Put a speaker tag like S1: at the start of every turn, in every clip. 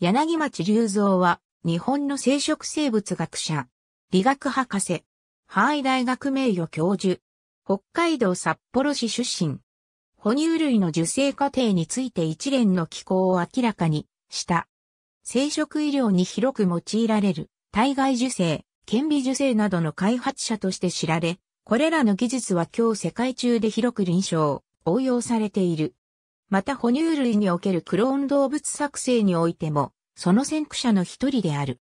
S1: 柳町隆三は、日本の生殖生物学者、理学博士、範囲大学名誉教授、北海道札幌市出身、哺乳類の受精過程について一連の機構を明らかにした。生殖医療に広く用いられる、体外受精、顕微受精などの開発者として知られ、これらの技術は今日世界中で広く臨床、応用されている。また哺乳類におけるクローン動物作成においても、その先駆者の一人である。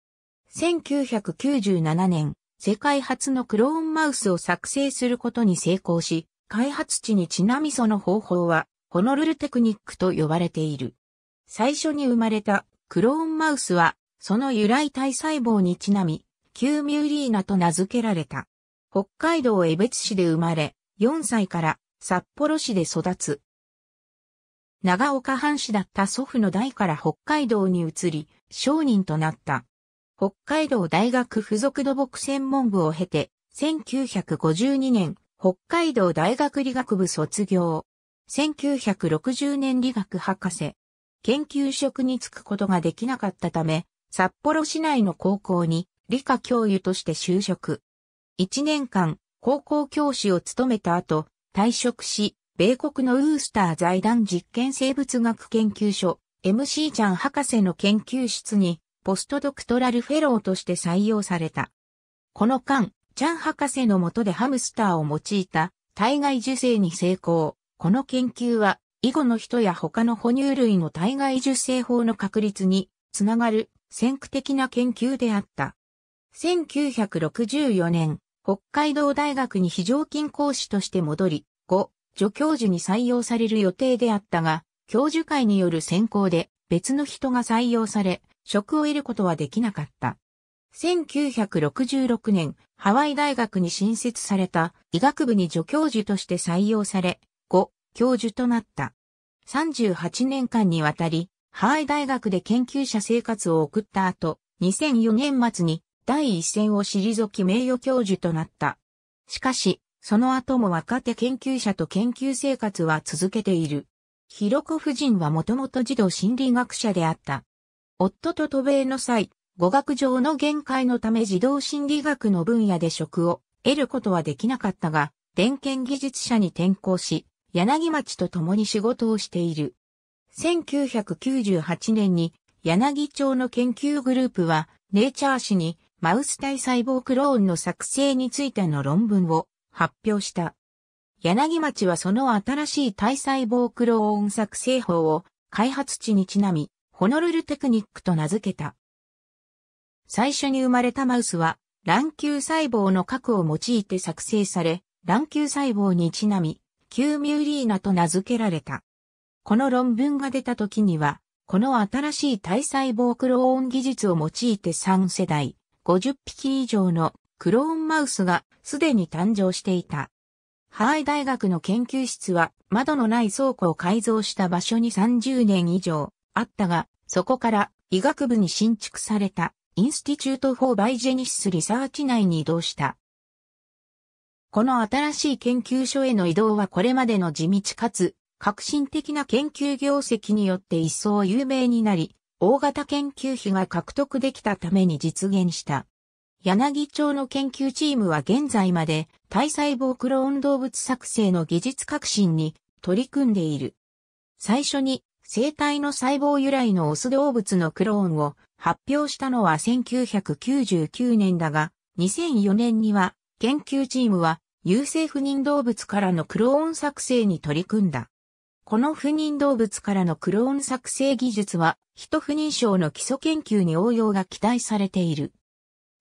S1: 1997年、世界初のクローンマウスを作成することに成功し、開発地にちなみその方法は、ホノルルテクニックと呼ばれている。最初に生まれたクローンマウスは、その由来体細胞にちなみ、キューミューリーナと名付けられた。北海道江別市で生まれ、4歳から札幌市で育つ。長岡藩士だった祖父の代から北海道に移り、商人となった。北海道大学附属土木専門部を経て、1952年、北海道大学理学部卒業。1960年理学博士。研究職に就くことができなかったため、札幌市内の高校に理科教諭として就職。1年間、高校教師を務めた後、退職し、米国のウースター財団実験生物学研究所、MC ちゃん博士の研究室に、ポストドクトラルフェローとして採用された。この間、ちゃん博士の下でハムスターを用いた体外受精に成功。この研究は、囲碁の人や他の哺乳類の体外受精法の確立につながる先駆的な研究であった。1964年、北海道大学に非常勤講師として戻り、後、助教授に採用される予定であったが、教授会による選考で別の人が採用され、職を得ることはできなかった。1966年、ハワイ大学に新設された医学部に助教授として採用され、後、教授となった。38年間にわたり、ハワイ大学で研究者生活を送った後、2004年末に第一線を退き名誉教授となった。しかし、その後も若手研究者と研究生活は続けている。ヒロコ夫人はもともと児童心理学者であった。夫と渡米の際、語学上の限界のため児童心理学の分野で職を得ることはできなかったが、電研技術者に転校し、柳町と共に仕事をしている。1998年に柳町の研究グループは、ネイチャー誌にマウス体細胞クローンの作成についての論文を発表した。柳町はその新しい体細胞クローン作成法を開発地にちなみ、ホノルルテクニックと名付けた。最初に生まれたマウスは、卵球細胞の核を用いて作成され、卵球細胞にちなみ、キューミューリーナと名付けられた。この論文が出た時には、この新しい体細胞クローン技術を用いて3世代、50匹以上のクローンマウスがすでに誕生していた。ハワイ大学の研究室は窓のない倉庫を改造した場所に30年以上あったが、そこから医学部に新築されたインスティチュート・フォー・バイ・ジェニシス・リサーチ内に移動した。この新しい研究所への移動はこれまでの地道かつ革新的な研究業績によって一層有名になり、大型研究費が獲得できたために実現した。柳町の研究チームは現在まで体細胞クローン動物作成の技術革新に取り組んでいる。最初に生体の細胞由来のオス動物のクローンを発表したのは1999年だが、2004年には研究チームは有性不妊動物からのクローン作成に取り組んだ。この不妊動物からのクローン作成技術は、人不妊症の基礎研究に応用が期待されている。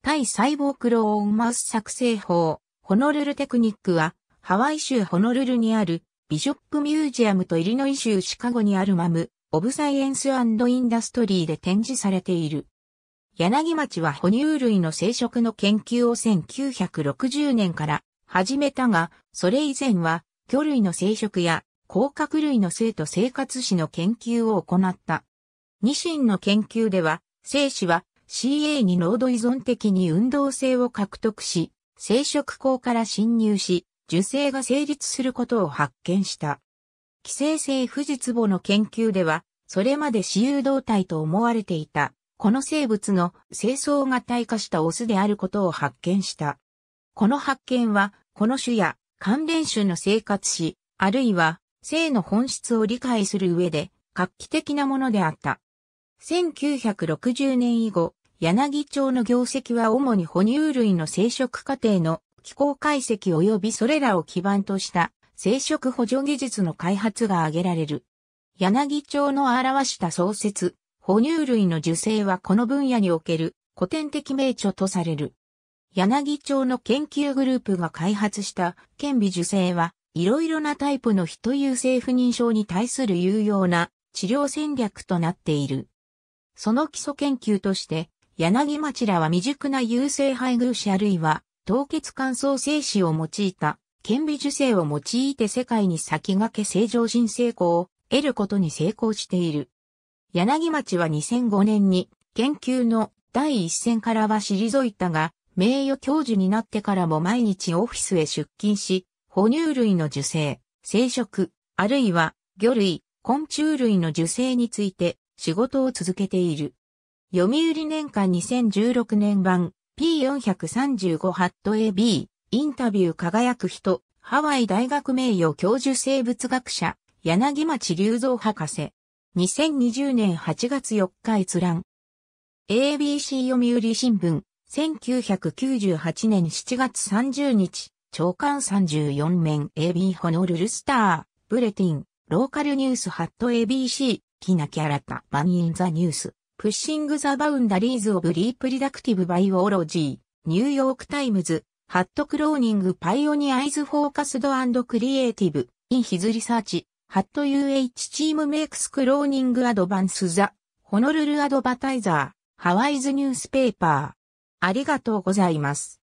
S1: 対細胞クローンマウス作成法、ホノルルテクニックは、ハワイ州ホノルルにある、ビショップミュージアムとイリノイ州シカゴにあるマム、オブサイエンスインダストリーで展示されている。柳町は哺乳類の生殖の研究を1960年から始めたが、それ以前は、魚類の生殖や、甲殻類の生と生活史の研究を行った。ニシンの研究では、生死は CA に濃度依存的に運動性を獲得し、生殖口から侵入し、受精が成立することを発見した。寄生性富士壺の研究では、それまで私有動体と思われていた、この生物の清掃が退化したオスであることを発見した。この発見は、この種や関連種の生活史、あるいは性の本質を理解する上で画期的なものであった。1960年以後、柳町の業績は主に哺乳類の生殖過程の気候解析及びそれらを基盤とした生殖補助技術の開発が挙げられる。柳町の表した創設、哺乳類の受精はこの分野における古典的名著とされる。柳町の研究グループが開発した顕微受精は、いろいろなタイプの非という性不妊症に対する有用な治療戦略となっている。その基礎研究として、柳町らは未熟な優性配偶者あるいは凍結乾燥精子を用いた顕微授精を用いて世界に先駆け正常人成功を得ることに成功している。柳町は2005年に研究の第一線からは退いたが、名誉教授になってからも毎日オフィスへ出勤し、哺乳類の受精、生殖、あるいは魚類、昆虫類の受精について仕事を続けている。読売年間2016年版 P435 ハット AB インタビュー輝く人ハワイ大学名誉教授生物学者柳町隆三博士2020年8月4日閲覧 ABC 読売新聞1998年7月30日長官34面 AB ホノルルスターブレティンローカルニュースハット ABC キナキャラタマニンザニュースプッシングザバウンダリーズオブリープリダクティブバイオロジー、ニューヨークタイムズ、ハットクローニングパイオニアイズフォーカスドアンドクリエイティブ、インヒズリサーチ、ハット UH チームメイクスクローニングアドバンスザ、ホノルルアドバタイザー、ハワイズニュースペーパー。ありがとうございます。